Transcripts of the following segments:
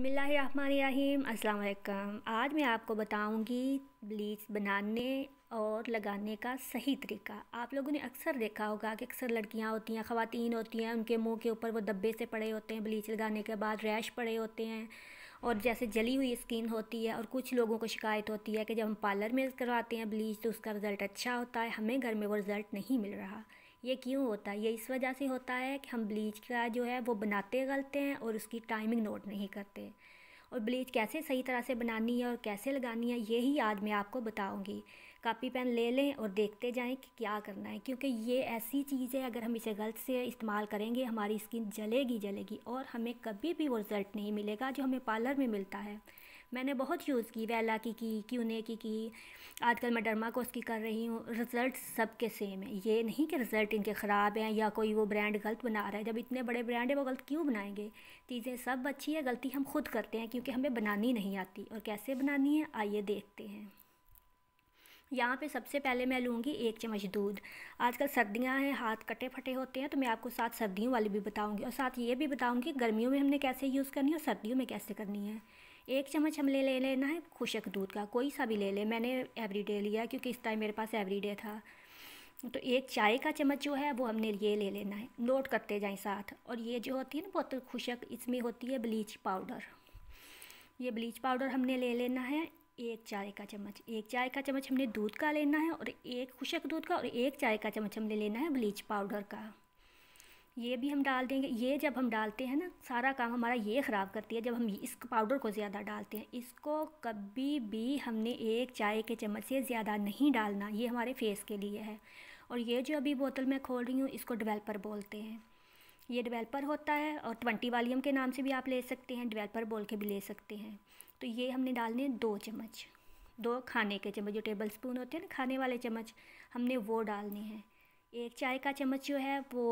बसमीम अल्लाम आज मैं आपको बताऊंगी ब्लीच बनाने और लगाने का सही तरीका आप लोगों ने अक्सर देखा होगा कि अक्सर लड़कियां होती हैं ख़वातीन होती हैं उनके मुंह के ऊपर वो धब्बे से पड़े होते हैं ब्लीच लगाने के बाद रैश पड़े होते हैं और जैसे जली हुई स्किन होती है और कुछ लोगों को शिकायत होती है कि जब हम पार्लर में करवाते हैं ब्लीच तो उसका रिज़ल्ट अच्छा होता है हमें घर में वो रिज़ल्ट नहीं मिल रहा ये क्यों होता है ये इस वजह से होता है कि हम ब्लीच का जो है वो बनाते गलते हैं और उसकी टाइमिंग नोट नहीं करते और ब्लीच कैसे सही तरह से बनानी है और कैसे लगानी है यही आज मैं आपको बताऊंगी कापी पेन ले लें और देखते जाएं कि क्या करना है क्योंकि ये ऐसी चीज़ है अगर हम इसे गलत से इस्तेमाल करेंगे हमारी स्किन जलेगी जलेगी और हमें कभी भी वो रिज़ल्ट नहीं मिलेगा जो हमें पार्लर में मिलता है मैंने बहुत यूज़ की वेला की की क्यूने की की आजकल मैं डरमा कोस की कर रही हूँ रिज़ल्ट सब के सेम है ये नहीं कि रिज़ल्ट इनके ख़राब हैं या कोई वो ब्रांड गलत बना रहा है जब इतने बड़े ब्रांड है वो गलत क्यों बनाएंगे चीज़ें सब अच्छी है गलती हम खुद करते हैं क्योंकि हमें बनानी नहीं आती और कैसे बनानी है आइए देखते हैं यहाँ पे सबसे पहले मैं लूँगी एक चम्मच दूध आजकल सर्दियाँ हैं हाथ कटे फटे होते हैं तो मैं आपको साथ सर्दियों वाली भी बताऊँगी और साथ ये भी बताऊँगी गर्मियों में हमने कैसे यूज़ करनी है और सर्दियों में कैसे करनी है एक चम्मच हम ले ले लेना है खुशक दूध का कोई सा भी ले ले मैंने एवरीडे लिया क्योंकि इस टाइम मेरे पास एवरीडे था तो एक चाय का चम्मच जो है वो हमने ये ले लेना है नोट करते जाएं साथ और ये जो होती है ना बहुत खुशक इसमें होती है ब्लीच पाउडर ये ब्लीच पाउडर हमने ले लेना है एक चाय का चम्मच एक चाय का चम्मच हमने दूध का लेना है और एक खुशक दूध का और एक चाय का चम्मच हमने लेना है ब्लीच पाउडर का ये भी हम डाल देंगे ये जब हम डालते हैं ना सारा काम हमारा ये ख़राब करती है जब हम इस पाउडर को ज़्यादा डालते हैं इसको कभी भी हमने एक चाय के चम्मच से ज़्यादा नहीं डालना ये हमारे फेस के लिए है और ये जो अभी बोतल मैं खोल रही हूँ इसको डिवेल्पर बोलते हैं ये डिवेल्पर होता है और ट्वेंटी वालीम के नाम से भी आप ले सकते हैं डिवेल्पर बोल के भी ले सकते हैं तो ये हमने डालने दो चम्मच दो खाने के चम्मच जो टेबल स्पून होते हैं ना खाने वाले चम्मच हमने वो डालने हैं एक चाय का चम्मच जो है वो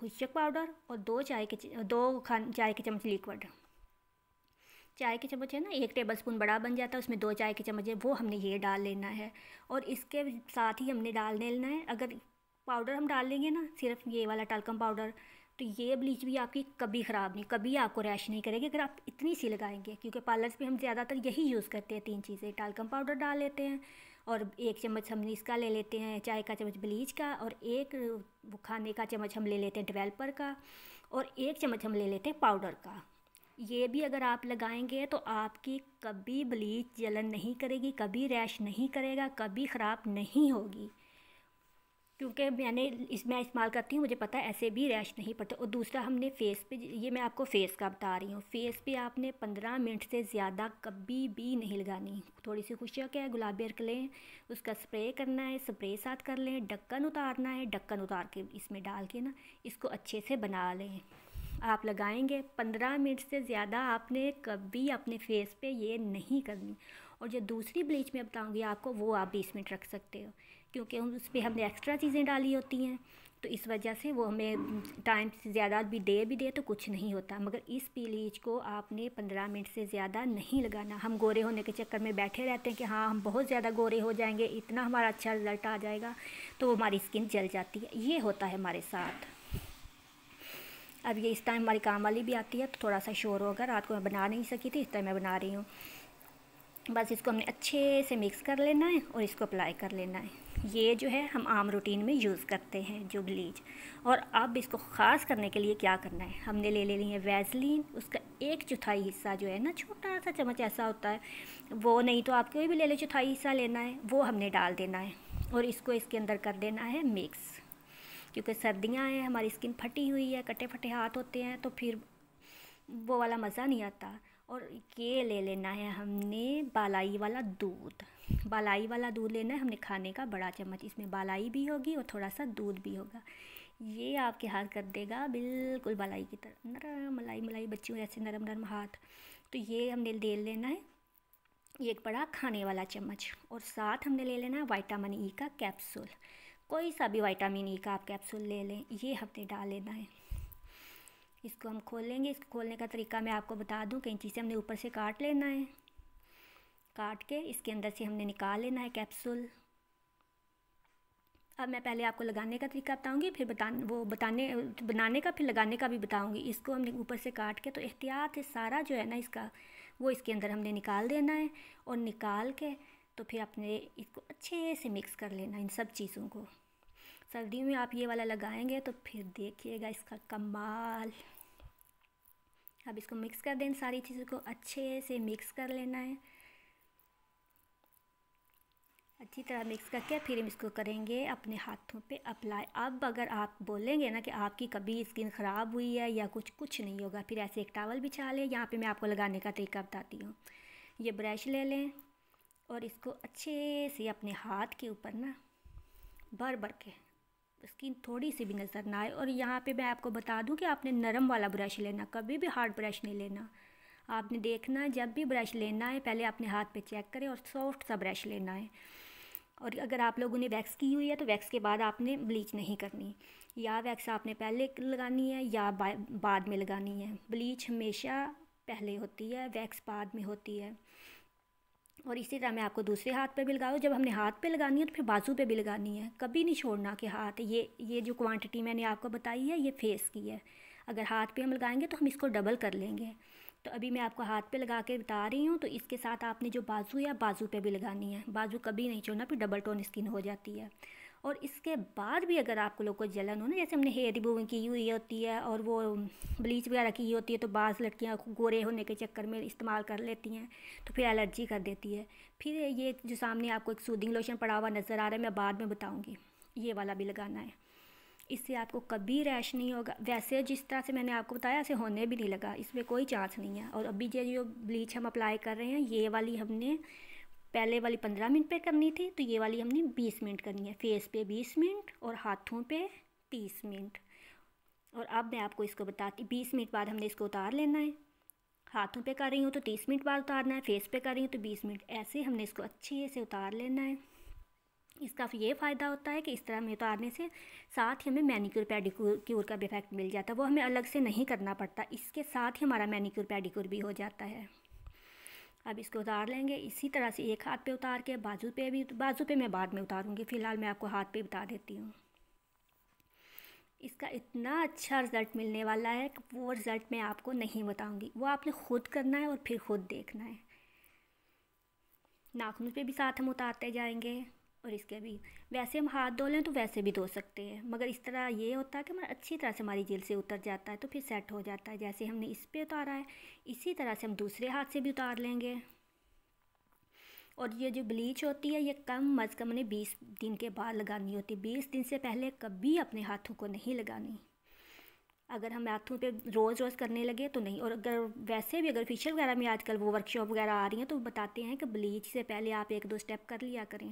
खुशक पाउडर और दो चाय के दो खान चाय के चम्मच लिक्विड चाय के चम्मच है ना एक टेबल स्पून बड़ा बन जाता है उसमें दो चाय के चम्मच है वो हमने ये डाल लेना है और इसके साथ ही हमने डाल लेना है अगर पाउडर हम डाल लेंगे ना सिर्फ ये वाला टलकम पाउडर तो ये ब्लीच भी आपकी कभी ख़राब नहीं कभी आपको रैश नहीं करेगी अगर आप इतनी सी लगाएंगे क्योंकि पार्लर्स पर हम ज़्यादातर यही यूज़ करते हैं तीन चीज़ें टालकम पाउडर डाल लेते हैं और एक चम्मच हम इसका ले लेते हैं चाय का चम्मच ब्लीच का और एक खाने का चम्मच हम ले लेते हैं डिवेल्पर का और एक चम्मच हम ले लेते हैं पाउडर का ये भी अगर आप लगाएंगे तो आपकी कभी ब्लीच जलन नहीं करेगी कभी रैश नहीं करेगा कभी ख़राब नहीं होगी क्योंकि मैंने इस मैं इस्तेमाल करती हूँ मुझे पता है ऐसे भी रैश नहीं पड़ता और दूसरा हमने फेस पे ये मैं आपको फेस का बता रही हूँ फेस पे आपने पंद्रह मिनट से ज़्यादा कभी भी नहीं लगानी थोड़ी सी खुशियाँ क्या है गुलाबी अर्क लें उसका स्प्रे करना है स्प्रे साथ कर लें ढक्कन उतारना है ढक्कन उतार के इसमें डाल के ना इसको अच्छे से बना लें आप लगाएंगे पंद्रह मिनट से ज़्यादा आपने कभी अपने फेस पे ये नहीं करनी और जो दूसरी ब्लीच मैं बताऊँगी आपको वो आप बीस मिनट रख सकते हो क्योंकि उस पर हमने एक्स्ट्रा चीज़ें डाली होती हैं तो इस वजह से वो हमें टाइम से ज़्यादा भी दे भी दे तो कुछ नहीं होता मगर इस पीलीज को आपने पंद्रह मिनट से ज़्यादा नहीं लगाना हम गोरे होने के चक्कर में बैठे रहते हैं कि हाँ हम बहुत ज़्यादा गोरे हो जाएंगे इतना हमारा अच्छा रिज़ल्ट आ जाएगा तो हमारी स्किन जल जाती है ये होता है हमारे साथ अब ये इस टाइम हमारी काम वाली भी आती है तो थोड़ा सा शोर होगा रात को मैं बना नहीं सकी थी इस टाइम मैं बना रही हूँ बस इसको हमने अच्छे से मिक्स कर लेना है और इसको अप्लाई कर लेना है ये जो है हम आम रूटीन में यूज़ करते हैं जो ब्लीच और अब इसको ख़ास करने के लिए क्या करना है हमने ले ले ली है वैसलीन उसका एक चौथाई हिस्सा जो है ना छोटा सा चम्मच ऐसा होता है वो नहीं तो आप कोई भी ले लो चौथाई हिस्सा लेना है वो हमने डाल देना है और इसको इसके अंदर कर देना है मिक्स क्योंकि सर्दियाँ हैं हमारी स्किन फटी हुई है कटे फटे हाथ होते हैं तो फिर वो वाला मज़ा नहीं आता और ये ले लेना है हमने बालाई वाला दूध बालाई वाला दूध लेना है हमने खाने का बड़ा चम्मच इसमें बालाई भी होगी और थोड़ा सा दूध भी होगा ये आपके हाथ कर देगा बिल्कुल बालाई की तरह नरम मलाई मलाई बच्चियों ऐसे नरम नरम हाथ तो ये हमने ले लेना है ये एक बड़ा खाने वाला चम्मच और साथ हमने ले लेना है वाइटामिन ई का कैप्सूल कोई सा भी वाइटामिन ई का आप कैप्सूल ले लें ये हमने डाल लेना है इसको हम खोलेंगे इसको खोलने का तरीका मैं आपको बता दूं कैंची से हमने ऊपर से काट लेना है काट के इसके अंदर से हमने निकाल लेना है कैप्सूल अब मैं पहले आपको लगाने का तरीका बताऊंगी फिर बता वो बताने बनाने का फिर लगाने का भी बताऊंगी इसको हमने ऊपर से काट के तो एहतियात से सारा जो है ना इसका वो इसके अंदर हमने निकाल देना है और निकाल के तो फिर अपने इसको अच्छे से मिक्स कर लेना इन सब चीज़ों को सर्दियों में आप ये वाला लगाएंगे तो फिर देखिएगा इसका कमाल अब इसको मिक्स कर दें सारी चीज़ों को अच्छे से मिक्स कर लेना है अच्छी तरह मिक्स करके फिर हम इसको करेंगे अपने हाथों पे अप्लाई अब अगर आप बोलेंगे ना कि आपकी कभी स्किन ख़राब हुई है या कुछ कुछ नहीं होगा फिर ऐसे एक टावल बिछा लें यहाँ पे मैं आपको लगाने का तरीका बताती हूँ ये ब्रश ले लें और इसको अच्छे से अपने हाथ के ऊपर ना भर भर के स्किन थोड़ी सी भी नज़र ना आए और यहाँ पे मैं आपको बता दूँ कि आपने नरम वाला ब्रश लेना कभी भी हार्ड ब्रश नहीं लेना आपने देखना है जब भी ब्रश लेना है पहले अपने हाथ पे चेक करें और सॉफ्ट सा ब्रश लेना है और अगर आप लोगों ने वैक्स की हुई है तो वैक्स के बाद आपने ब्लीच नहीं करनी या वैक्स आपने पहले लगानी है या बाद में लगानी है ब्लीच हमेशा पहले होती है वैक्स बाद में होती है और इसी तरह मैं आपको दूसरे हाथ पे भी लगा जब हमने हाथ पे लगानी है तो फिर बाजू पे भी लगानी है कभी नहीं छोड़ना कि हाथ ये ये जो क्वांटिटी मैंने आपको बताई है ये फेस की है अगर हाथ पे हम लगाएंगे तो हम इसको डबल कर लेंगे तो अभी मैं आपको हाथ पे लगा के बता रही हूँ तो इसके साथ आपने जो बाजू या बाजू पर भी लगानी है बाजू कभी नहीं छोड़ना फिर डबल टोन स्किन हो जाती है और इसके बाद भी अगर आप लोग को जलन हो ना जैसे हमने हेयर रिमूविंग की हुई होती है और वो ब्लीच वगैरह की होती है तो बाज़ लड़कियाँ गोरे होने के चक्कर में इस्तेमाल कर लेती हैं तो फिर एलर्जी कर देती है फिर ये जो सामने आपको एक सूदिंग लोशन पड़ा हुआ नज़र आ रहा है मैं बाद में बताऊँगी ये वाला भी लगाना है इससे आपको कभी रैश नहीं होगा वैसे जिस तरह से मैंने आपको बताया ऐसे होने भी नहीं लगा इसमें कोई चांस नहीं है और अभी जो ब्लीच हम अप्लाई कर रहे हैं ये वाली हमने पहले वाली पंद्रह मिनट पे करनी थी तो ये वाली हमने बीस मिनट करनी है फेस पे बीस मिनट और हाथों पे तीस मिनट और अब मैं आपको इसको बताती बीस मिनट बाद हमने इसको उतार लेना है हाथों पे कर रही हूँ तो तीस मिनट बाद उतारना है फेस पे कर रही हूँ तो बीस मिनट ऐसे हमने इसको अच्छे से उतार लेना है इसका ये फ़ायदा होता है कि इस तरह हमें उतारने से साथ ही हमें मैनिक्योर पेडिक्योर क्योर का भी इफेक्ट मिल जाता है वो हमें अलग से नहीं करना पड़ता इसके साथ ही हमारा मैनीक्योर पेडिक्योर भी हो जाता है अब इसको उतार लेंगे इसी तरह से एक हाथ पे उतार के बाजू पे भी बाजू पे मैं बाद में उतारूंगी फ़िलहाल मैं आपको हाथ पे बता देती हूँ इसका इतना अच्छा रिज़ल्ट मिलने वाला है कि वो रिज़ल्ट मैं आपको नहीं बताऊँगी वो आपने ख़ुद करना है और फिर ख़ुद देखना है नाखून पे भी साथ हम उतारते जाएंगे और इसके भी वैसे हम हाथ धो लें तो वैसे भी धो सकते हैं मगर इस तरह ये होता है कि हमारा मतलब अच्छी तरह से हमारी जेल से उतर जाता है तो फिर सेट हो जाता है जैसे हमने इस पर उतारा है इसी तरह से हम दूसरे हाथ से भी उतार लेंगे और ये जो ब्लीच होती है ये कम अज़ कम ने बीस दिन के बाद लगानी होती है बीस दिन से पहले कभी अपने हाथों को नहीं लगानी अगर हम हाथों पे रोज़ रोज़ करने लगे तो नहीं और अगर वैसे भी अगर फेशियल वगैरह में आजकल वो वर्कशॉप वगैरह आ रही हैं तो बताते हैं कि ब्लीच से पहले आप एक दो स्टेप कर लिया करें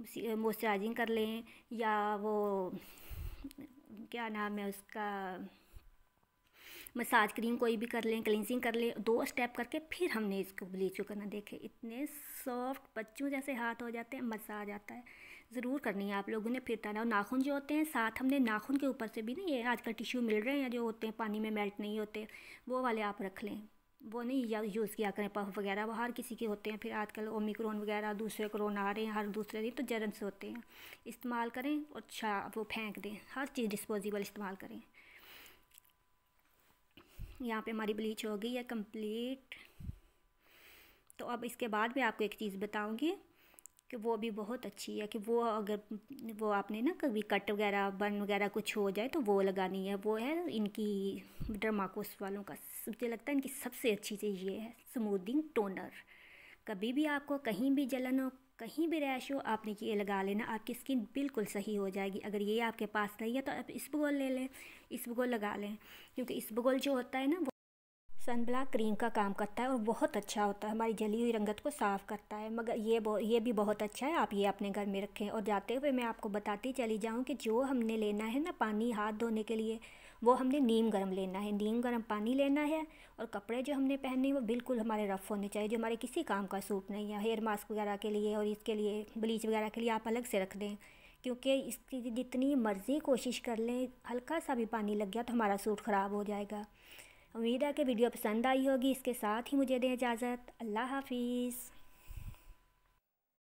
मॉइस्चराइजिंग कर लें या वो क्या नाम है उसका मसाज क्रीम कोई भी कर लें क्लिनजिंग कर लें दो स्टेप करके फिर हमने इसको ब्लीच करना देखे इतने सॉफ्ट बच्चों जैसे हाथ हो जाते हैं मज़ा आ जाता है ज़रूर करनी है आप लोगों ने फिर ताना नाखून जो होते हैं साथ हमने नाखून के ऊपर से भी ना ये आजकल टिश्यू मिल रहे हैं जो होते हैं पानी में मेल्ट नहीं होते वो वाले आप रख लें वो नहीं यूज़ किया करें पफ वगैरह वो हर किसी के होते हैं फिर आजकल ओमिक्रोन वगैरह दूसरे कोरोना आ रहे हैं हर दूसरे दिन तो से होते हैं इस्तेमाल करें और छा वो फेंक दें हर चीज़ डिस्पोजिबल इस्तेमाल करें यहाँ पे हमारी ब्लीच हो गई है कंप्लीट तो अब इसके बाद भी आपको एक चीज़ बताऊँगी कि वो भी बहुत अच्छी है कि वो अगर वो आपने ना कभी कट वगैरह बर्न वगैरह कुछ हो जाए तो वो लगानी है वो है इनकी ड्रमाकोस वालों का मुझे लगता है इनकी सबसे अच्छी चीज़ ये है स्मूदिंग टोनर कभी भी आपको कहीं भी जलन हो कहीं भी रैश हो आपने ये लगा लेना आपकी स्किन बिल्कुल सही हो जाएगी अगर ये आपके पास नहीं है तो आप इस्बगोल ले लें इस्बगोल लगा लें क्योंकि इस्बगोल जो होता है ना सनब्लॉक क्रीम का काम करता है और बहुत अच्छा होता है हमारी जली हुई रंगत को साफ़ करता है मगर ये ये भी बहुत अच्छा है आप ये अपने घर में रखें और जाते हुए मैं आपको बताती चली जाऊँ कि जो हमने लेना है ना पानी हाथ धोने के लिए वो हमने नीम गर्म लेना है नीम गर्म पानी लेना है और कपड़े जो हमने पहने वो बिल्कुल हमारे रफ़ होने चाहिए जो हमारे किसी काम का सूट नहीं है हेयर मास्क वगैरह के लिए और इसके लिए ब्लीच वगैरह के लिए आप अलग से रख दें क्योंकि इसकी जितनी मर्ज़ी कोशिश कर लें हल्का सा भी पानी लग गया तो हमारा सूट ख़राब हो जाएगा उम्मीद है कि वीडियो पसंद आई होगी इसके साथ ही मुझे दें इजाज़त अल्लाह हाफिज़